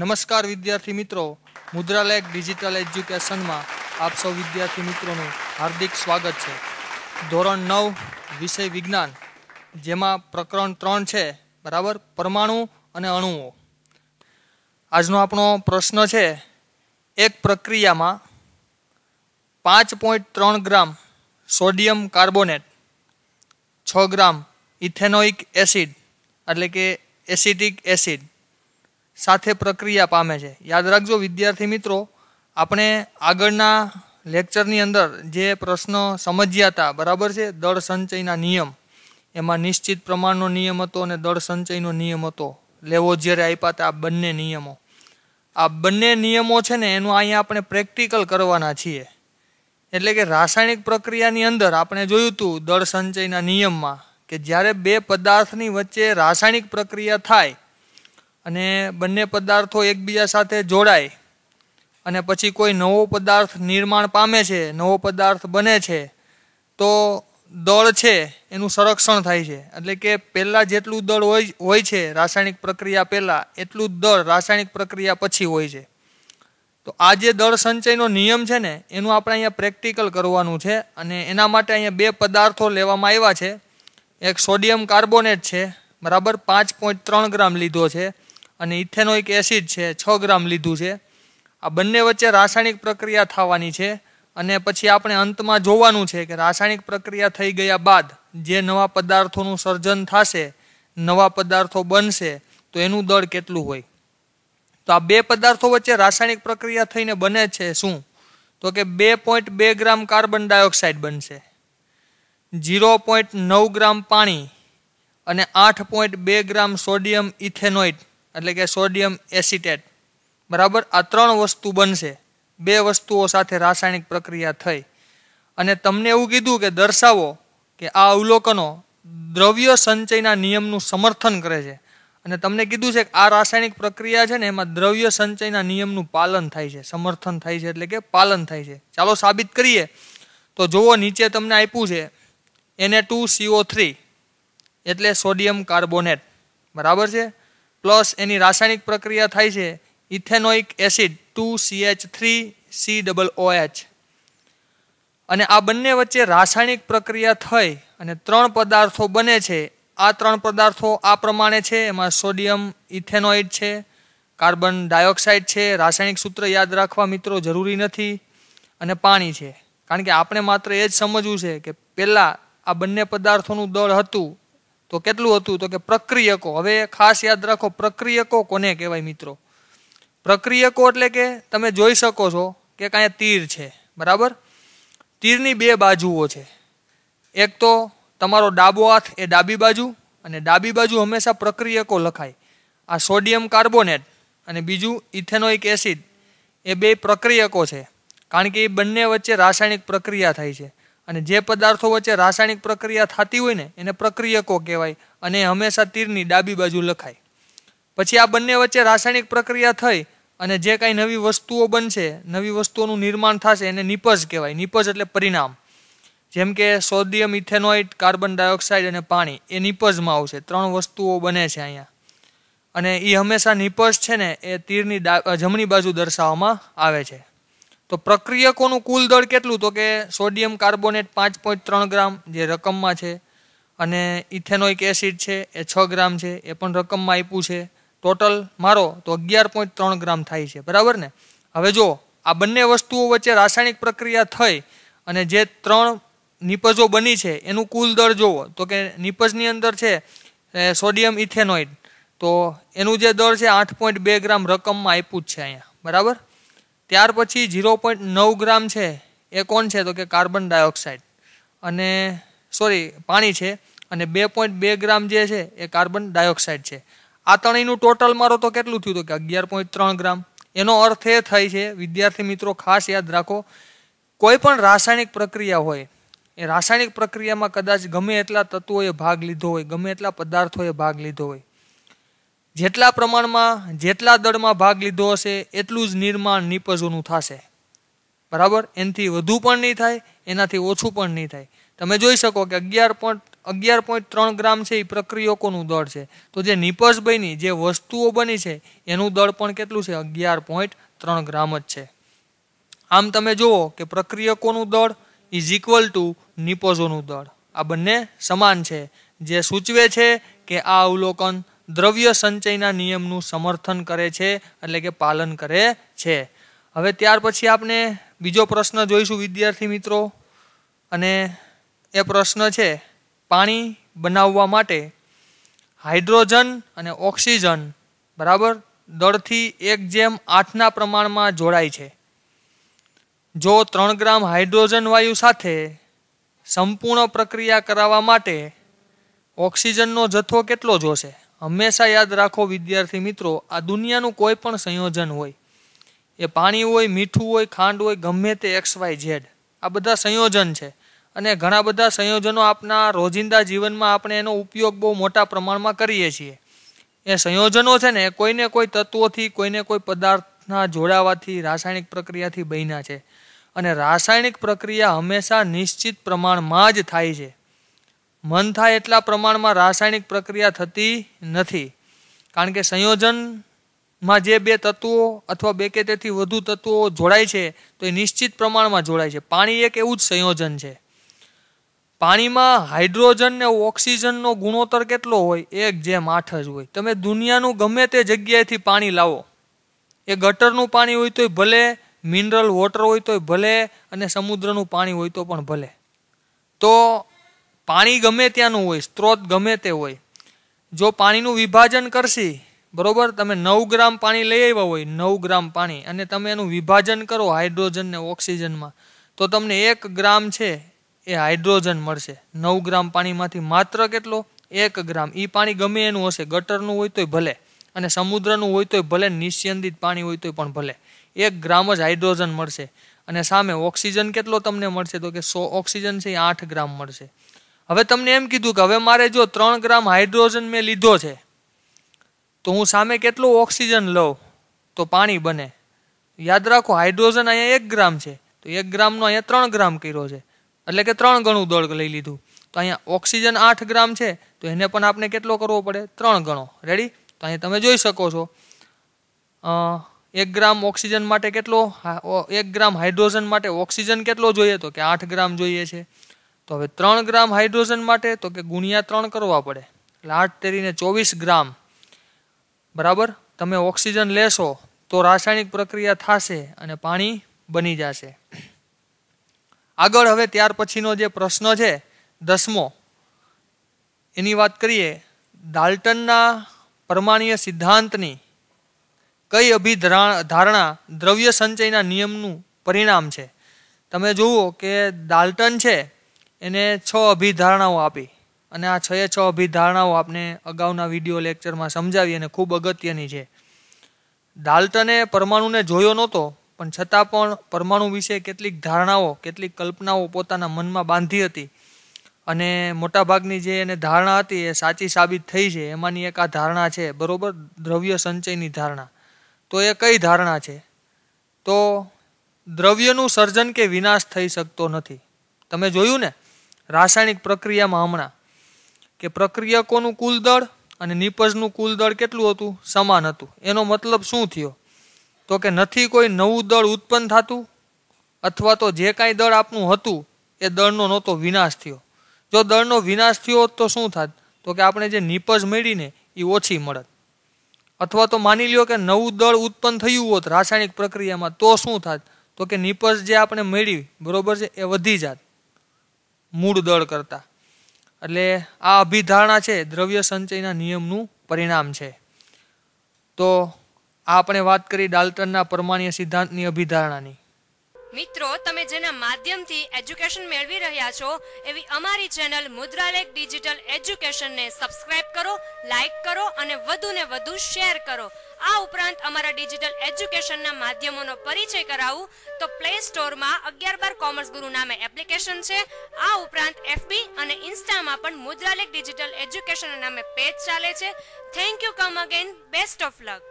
નમસ્કાર વિદ્યાર્થી મિત્રો મુદ્રાલેખ ડિજિટલ એજ્યુકેશનમાં આપ સૌ વિદ્યાર્થી મિત્રોનું હાર્દિક સ્વાગત છે ધોરણ નવ વિષય વિજ્ઞાન જેમાં પ્રકરણ ત્રણ છે બરાબર પરમાણુ અને અણુઓ આજનો આપણો પ્રશ્ન છે એક પ્રક્રિયામાં પાંચ પોઈન્ટ ત્રણ ગ્રામ સોડિયમ કાર્બોનેટ છ ગ્રામ ઇથેનોઇક એસિડ એટલે કે એસિટિક એસિડ સાથે પ્રક્રિયા પામે છે યાદ રાખજો વિદ્યાર્થી મિત્રો આપણે આગળના લેક્ચરની અંદર જે પ્રશ્ન સમજ્યા હતા બરાબર છે દળ સંચયના નિયમ એમાં નિશ્ચિત પ્રમાણનો નિયમ હતો અને દળ સંચયનો નિયમ હતો લેવો જ્યારે આપ્યા હતા આ બંને નિયમો આ બંને નિયમો છે ને એનું અહીંયા આપણે પ્રેક્ટિકલ કરવાના છીએ એટલે કે રાસાયણિક પ્રક્રિયાની અંદર આપણે જોયું હતું દળ સંચયના નિયમમાં કે જ્યારે બે પદાર્થની વચ્ચે રાસાયણિક પ્રક્રિયા થાય અને બંને પદાર્થો એકબીજા સાથે જોડાય અને પછી કોઈ નવો પદાર્થ નિર્માણ પામે છે નવો પદાર્થ બને છે તો દળ છે એનું સંરક્ષણ થાય છે એટલે કે પહેલાં જેટલું દળ હોય હોય છે રાસાયણિક પ્રક્રિયા પહેલાં એટલું જ દળ રાસાયણિક પ્રક્રિયા પછી હોય છે તો આ જે દળ સંચયનો નિયમ છે ને એનું આપણે અહીંયા પ્રેક્ટિકલ કરવાનું છે અને એના માટે અહીંયા બે પદાર્થો લેવામાં આવ્યા છે એક સોડિયમ કાર્બોનેટ છે બરાબર પાંચ પોઈન્ટ ત્રણ ગ્રામ લીધો છે અને ઇથેનોઇક એસિડ છે છ ગ્રામ લીધું છે આ બંને વચ્ચે રાસાયણિક પ્રક્રિયા થવાની છે અને પછી આપણે અંતમાં જોવાનું છે કે રાસાયણિક પ્રક્રિયા થઈ ગયા બાદ જે નવા પદાર્થોનું સર્જન થશે નવા પદાર્થો બનશે તો એનું દળ કેટલું હોય તો આ બે પદાર્થો વચ્ચે રાસાયણિક પ્રક્રિયા થઈને બને છે શું તો કે બે પોઈન્ટ બે ગ્રામ કાર્બન ડાયોક્સાઇડ બનશે ઝીરો પોઈન્ટ નવ ગ્રામ પાણી અને આઠ પોઈન્ટ બે ગ્રામ સોડિયમ ઇથેનોઇટ એટલે કે સોડિયમ એસિટેટ બરાબર આ ત્રણ વસ્તુ બનશે બે વસ્તુઓ સાથે રાસાયણિક પ્રક્રિયા થઈ અને તમને એવું કીધું કે દર્શાવો કે આ અવલોકનો દ્રવ્ય સંચયના નિયમનું સમર્થન કરે છે અને તમને કીધું છે કે આ રાસાયણિક પ્રક્રિયા છે ને એમાં દ્રવ્ય સંચયના નિયમનું પાલન થાય છે સમર્થન થાય છે એટલે કે પાલન થાય છે ચાલો સાબિત કરીએ તો જુઓ નીચે તમને આપ્યું છે એને ટુ સીઓ થ્રી એટલે સોડિયમ કાર્બોનેટ બરાબર છે પ્લસ એની રાસાયણિક પ્રક્રિયા થાય છે ethanoic acid two C H three C double O H અને આ બંને વચ્ચે રાસાયણિક પ્રક્રિયા થઈ અને ત્રણ પદાર્થો બને છે આ ત્રણ પદાર્થો આ પ્રમાણે છે એમાં સોડિયમ ઇથેનોઇડ છે કાર્બન ડાયોક્સાઇડ છે રાસાયણિક સૂત્ર યાદ રાખવા મિત્રો જરૂરી નથી અને પાણી છે કારણ કે આપણે માત્ર એ જ સમજવું છે કે પહેલાં આ બંને પદાર્થોનું દળ હતું તો કેટલું હતું તો કે પ્રક્રિયકો હવે ખાસ યાદ રાખો પ્રક્રિયકો કોને કહેવાય મિત્રો પ્રક્રિયકો એટલે કે તમે જોઈ શકો છો કે કાંઈ તીર છે બરાબર તીરની બે બાજુઓ છે એક તો તમારો ડાબો હાથ એ ડાબી બાજુ અને ડાબી બાજુ હંમેશા પ્રક્રિયકો લખાય આ સોડિયમ કાર્બોનેટ અને બીજું ઇથેનોઇક એસિડ એ બે પ્રક્રિયકો છે કારણ કે એ બંને વચ્ચે રાસાયણિક પ્રક્રિયા થાય છે અને જે પદાર્થો વચ્ચે રાસાયણિક પ્રક્રિયા થતી હોય ને એને પ્રક્રિયકો કહેવાય અને હંમેશા તીરની ડાબી બાજુ લખાય પછી આ બંને વચ્ચે રાસાયણિક પ્રક્રિયા થઈ અને જે કાંઈ નવી વસ્તુઓ બનશે નવી વસ્તુઓનું નિર્માણ થશે એને નિપજ કહેવાય નિપજ એટલે પરિણામ જેમ કે સોડિયમ ઇથેનોઇટ કાર્બન ડાયોક્સાઇડ અને પાણી એ નિપજમાં આવશે ત્રણ વસ્તુઓ બને છે અહીંયા અને એ હંમેશા નિપજ છે ને એ તીરની જમણી બાજુ દર્શાવવામાં આવે છે તો પ્રક્રિયકોનું કુલ દળ કેટલું તો કે સોડિયમ કાર્બોનેટ પાંચ પોઈન્ટ ત્રણ ગ્રામ જે રકમમાં છે અને ઇથેનોઇક એસિડ છે એ છ ગ્રામ છે એ પણ રકમમાં આપ્યું છે ટોટલ મારો તો અગિયાર પોઈન્ટ ત્રણ ગ્રામ થાય છે બરાબર ને હવે જો આ બંને વસ્તુઓ વચ્ચે રાસાયણિક પ્રક્રિયા થઈ અને જે ત્રણ નિપજો બની છે એનું કુલ દળ જોવો તો કે નિપજની અંદર છે સોડિયમ ઇથેનોઇડ તો એનું જે દળ છે આઠ પોઈન્ટ બે ગ્રામ રકમમાં આપ્યું જ છે અહીંયા બરાબર ત્યાર પછી ઝીરો પોઈન્ટ નવ ગ્રામ છે એ કોણ છે તો કે કાર્બન ડાયોક્સાઇડ અને સોરી પાણી છે અને બે પોઈન્ટ બે ગ્રામ જે છે એ કાર્બન ડાયોક્સાઇડ છે આ ત્રણેયનું ટોટલ મારો તો કેટલું થયું તો કે અગિયાર પોઈન્ટ ત્રણ ગ્રામ એનો અર્થ એ થાય છે વિદ્યાર્થી મિત્રો ખાસ યાદ રાખો કોઈ પણ રાસાયણિક પ્રક્રિયા હોય એ રાસાયણિક પ્રક્રિયામાં કદાચ ગમે એટલા તત્વોએ ભાગ લીધો હોય ગમે એટલા પદાર્થોએ ભાગ લીધો હોય જેટલા પ્રમાણમાં જેટલા દળમાં ભાગ લીધો હશે એટલું જ નિર્માણ નિપજોનું થશે બરાબર એનાથી વધુ પણ નહીં થાય એનાથી ઓછું પણ નહીં થાય તમે જોઈ શકો કે અગિયાર પોઈન્ટ અગિયાર પોઈન્ટ ત્રણ ગ્રામ છે એ પ્રક્રિયકોનું દળ છે તો જે નિપજ બની જે વસ્તુઓ બની છે એનું દળ પણ કેટલું છે અગિયાર પોઈન્ટ ત્રણ ગ્રામ જ છે આમ તમે જુઓ કે પ્રક્રિયકોનું દળ ઇઝ ઇક્વલ ટુ નિપોઝોનું દળ આ બંને સમાન છે જે સૂચવે છે કે આ અવલોકન દ્રવ્ય સંચયના નિયમનું સમર્થન કરે છે એટલે કે પાલન કરે છે હવે ત્યાર પછી આપણે બીજો પ્રશ્ન જોઈશું વિદ્યાર્થી મિત્રો અને એ પ્રશ્ન છે પાણી બનાવવા માટે હાઇડ્રોજન અને ઓક્સિજન બરાબર દળથી એક જેમ આઠના પ્રમાણમાં જોડાય છે જો ત્રણ ગ્રામ હાઇડ્રોજન વાયુ સાથે સંપૂર્ણ પ્રક્રિયા કરાવવા માટે ઓક્સિજનનો જથ્થો કેટલો જોશે હંમેશા યાદ રાખો વિદ્યાર્થી મિત્રો આ દુનિયાનું કોઈ પણ સંયોજન હોય એ પાણી હોય મીઠું હોય ખાંડ હોય ગમે તે એક્સ વાય ઝેડ આ બધા સંયોજન છે અને ઘણા બધા સંયોજનો આપના રોજિંદા જીવનમાં આપણે એનો ઉપયોગ બહુ મોટા પ્રમાણમાં કરીએ છીએ એ સંયોજનો છે ને કોઈને કોઈ તત્વોથી કોઈને કોઈ પદાર્થના જોડાવાથી રાસાયણિક પ્રક્રિયાથી બન્યા છે અને રાસાયણિક પ્રક્રિયા હંમેશા નિશ્ચિત પ્રમાણમાં જ થાય છે મન થાય એટલા પ્રમાણમાં રાસાયણિક પ્રક્રિયા થતી નથી કારણ કે સંયોજનમાં જે બે તત્વો અથવા બે કે તેથી વધુ તત્વો જોડાય છે તો એ નિશ્ચિત પ્રમાણમાં જોડાય છે પાણી એક એવું જ સંયોજન છે પાણીમાં હાઇડ્રોજન ને ઓક્સિજનનો ગુણોત્તર કેટલો હોય એક જેમ આઠ જ હોય તમે દુનિયાનું ગમે તે જગ્યાએથી પાણી લાવો એ ગટરનું પાણી હોય તોય ભલે મિનરલ વોટર હોય તોય ભલે અને સમુદ્રનું પાણી હોય તો પણ ભલે તો પાણી ગમે ત્યાંનું હોય સ્ત્રોત ગમે તે હોય જો પાણીનું વિભાજન કરશી બરોબર તમે નવ ગ્રામ પાણી લઈ આવ્યા હોય નવ ગ્રામ પાણી અને તમે એનું વિભાજન કરો હાઇડ્રોજન ને ઓક્સિજનમાં તો તમને એક ગ્રામ છે એ હાઇડ્રોજન મળશે નવ ગ્રામ પાણીમાંથી માત્ર કેટલો એક ગ્રામ એ પાણી ગમે એનું હશે ગટરનું હોય તોય ભલે અને સમુદ્રનું હોય તોય ભલે નિસ્યંદિત પાણી હોય તોય પણ ભલે એક ગ્રામ જ હાઇડ્રોજન મળશે અને સામે ઓક્સિજન કેટલો તમને મળશે તો કે સો ઓક્સિજન છે એ આઠ ગ્રામ મળશે હવે તમને એમ કીધું કે હવે મારે જો ત્રણ ગ્રામ હાઇડ્રોજન મેં લીધો છે તો હું સામે કેટલું ઓક્સિજન લઉં તો પાણી બને યાદ રાખો હાઇડ્રોજન અહીંયા એક ગ્રામ છે તો એક ગ્રામનો અહીંયા ત્રણ ગ્રામ કર્યો છે એટલે કે ત્રણ ગણું દળ લઈ લીધું તો અહીંયા ઓક્સિજન આઠ ગ્રામ છે તો એને પણ આપણે કેટલો કરવો પડે ત્રણ ગણો રેડી તો અહીંયા તમે જોઈ શકો છો એક ગ્રામ ઓક્સિજન માટે કેટલો એક ગ્રામ હાઇડ્રોજન માટે ઓક્સિજન કેટલો જોઈએ તો કે આઠ ગ્રામ જોઈએ છે તો હવે ત્રણ ગ્રામ હાઇડ્રોજન માટે તો કે ગુણ્યા ત્રણ કરવા પડે એટલે આઠ તેરીને ચોવીસ ગ્રામ બરાબર તમે ઓક્સિજન લેશો તો રાસાયણિક પ્રક્રિયા થશે અને પાણી બની જશે આગળ હવે ત્યાર પછીનો જે પ્રશ્ન છે દસમો એની વાત કરીએ ડાલ્ટનના પરમાણીય સિદ્ધાંતની કઈ અભિધરા ધારણા દ્રવ્ય સંચયના નિયમનું પરિણામ છે તમે જુઓ કે ડાલ્ટન છે એને છ અભિધારણાઓ આપી અને આ છએ છ અભિધારણાઓ આપને અગાઉના વિડીયો લેક્ચરમાં સમજાવી અને ખૂબ અગત્યની છે ડાલ્ટને પરમાણુને જોયો નહોતો પણ છતાં પણ પરમાણુ વિશે કેટલીક ધારણાઓ કેટલીક કલ્પનાઓ પોતાના મનમાં બાંધી હતી અને મોટાભાગની જે એને ધારણા હતી એ સાચી સાબિત થઈ છે એમાંની એક આ ધારણા છે બરોબર દ્રવ્ય સંચયની ધારણા તો એ કઈ ધારણા છે તો દ્રવ્યનું સર્જન કે વિનાશ થઈ શકતો નથી તમે જોયું ને રાસાયણિક પ્રક્રિયામાં હમણાં કે પ્રક્રિયકોનું કુલ દળ અને નિપજનું કુલ દળ કેટલું હતું સમાન હતું એનો મતલબ શું થયો તો કે નથી કોઈ નવું દળ ઉત્પન્ન થતું અથવા તો જે કાંઈ દળ આપનું હતું એ દળનો નહોતો વિનાશ થયો જો દળનો વિનાશ થયો તો શું થાત તો કે આપણે જે નિપજ મેળવીને એ ઓછી મળત અથવા તો માની લ્યો કે નવું દળ ઉત્પન્ન થયું હોત રાસાયણિક પ્રક્રિયામાં તો શું થાત તો કે નિપજ જે આપણે મેળવી બરોબર છે એ વધી જાત મૂળ દળ કરતાં એટલે આ અભિધારણા છે દ્રવ્ય સંચયના નિયમનું પરિણામ છે તો આ આપણે વાત કરી ડાલ્ટનના પરમાણીય સિદ્ધાંતની અભિધારણાની મિત્રો તમે જેના માધ્યમથી એજ્યુકેશન મેળવી રહ્યા છો એવી અમારી ચેનલ મુદ્રાલેખ ડિજિટલ એજ્યુકેશનને સબસ્ક્રાઇબ કરો લાઇક કરો અને વધુને વધુ શેર કરો આ ઉપરાંત અમારા ડિજિટલ એજ્યુકેશનના માધ્યમોનો પરિચય કરાવું તો પ્લે સ્ટોરમાં અગિયાર બાર કોમર્સ ગુરુ નામે એપ્લિકેશન છે આ ઉપરાંત એફબી અને ઇન્સ્ટામાં પણ મુદ્રાલેખ ડિજિટલ એજ્યુકેશન નામે પેજ ચાલે છે thank you come again best of luck